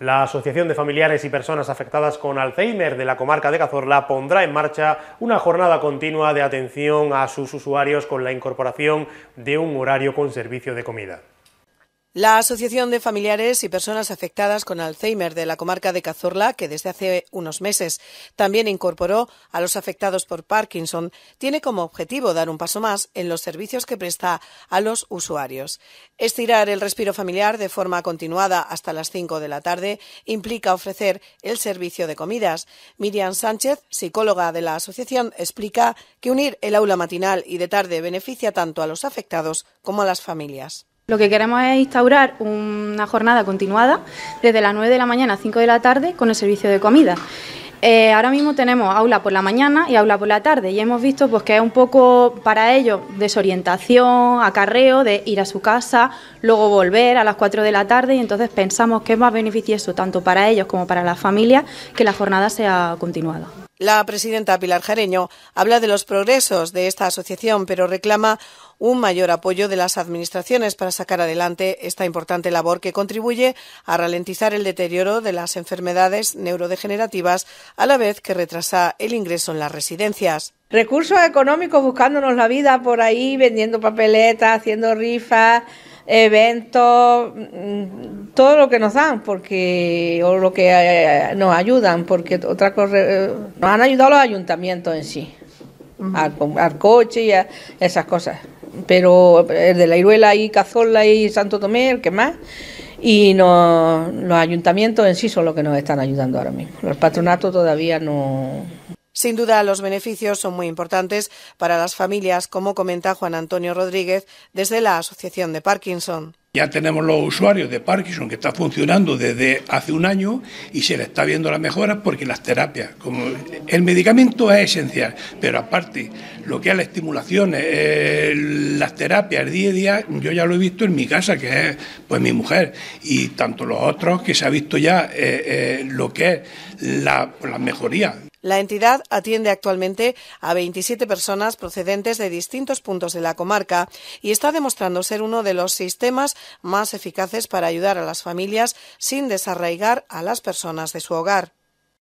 La Asociación de Familiares y Personas Afectadas con Alzheimer de la comarca de Cazorla pondrá en marcha una jornada continua de atención a sus usuarios con la incorporación de un horario con servicio de comida. La Asociación de Familiares y Personas Afectadas con Alzheimer de la comarca de Cazorla, que desde hace unos meses también incorporó a los afectados por Parkinson, tiene como objetivo dar un paso más en los servicios que presta a los usuarios. Estirar el respiro familiar de forma continuada hasta las 5 de la tarde implica ofrecer el servicio de comidas. Miriam Sánchez, psicóloga de la asociación, explica que unir el aula matinal y de tarde beneficia tanto a los afectados como a las familias lo que queremos es instaurar una jornada continuada desde las 9 de la mañana a 5 de la tarde con el servicio de comida. Eh, ahora mismo tenemos aula por la mañana y aula por la tarde y hemos visto pues, que es un poco para ellos desorientación, acarreo de ir a su casa, luego volver a las 4 de la tarde y entonces pensamos que es más beneficioso tanto para ellos como para las familias que la jornada sea continuada. La presidenta Pilar Jareño habla de los progresos de esta asociación, pero reclama un mayor apoyo de las administraciones para sacar adelante esta importante labor que contribuye a ralentizar el deterioro de las enfermedades neurodegenerativas, a la vez que retrasa el ingreso en las residencias. Recursos económicos buscándonos la vida por ahí, vendiendo papeletas, haciendo rifas eventos, mm, todo lo que nos dan, porque o lo que eh, nos ayudan, porque otra cosa, eh, nos han ayudado los ayuntamientos en sí, al, coche y a esas cosas. Pero el de la Iruela y Cazola y Santo Tomé, el que más, y los ayuntamientos en sí son los que nos están ayudando ahora mismo. Los patronatos todavía no. Sin duda, los beneficios son muy importantes para las familias, como comenta Juan Antonio Rodríguez desde la Asociación de Parkinson. Ya tenemos los usuarios de Parkinson que está funcionando desde hace un año y se le está viendo las mejoras porque las terapias, como el medicamento es esencial, pero aparte lo que es la estimulación, eh, las terapias el día a día, yo ya lo he visto en mi casa, que es pues mi mujer, y tanto los otros que se ha visto ya eh, eh, lo que es la, la mejoría. La entidad atiende actualmente a 27 personas procedentes de distintos puntos de la comarca y está demostrando ser uno de los sistemas más eficaces para ayudar a las familias sin desarraigar a las personas de su hogar.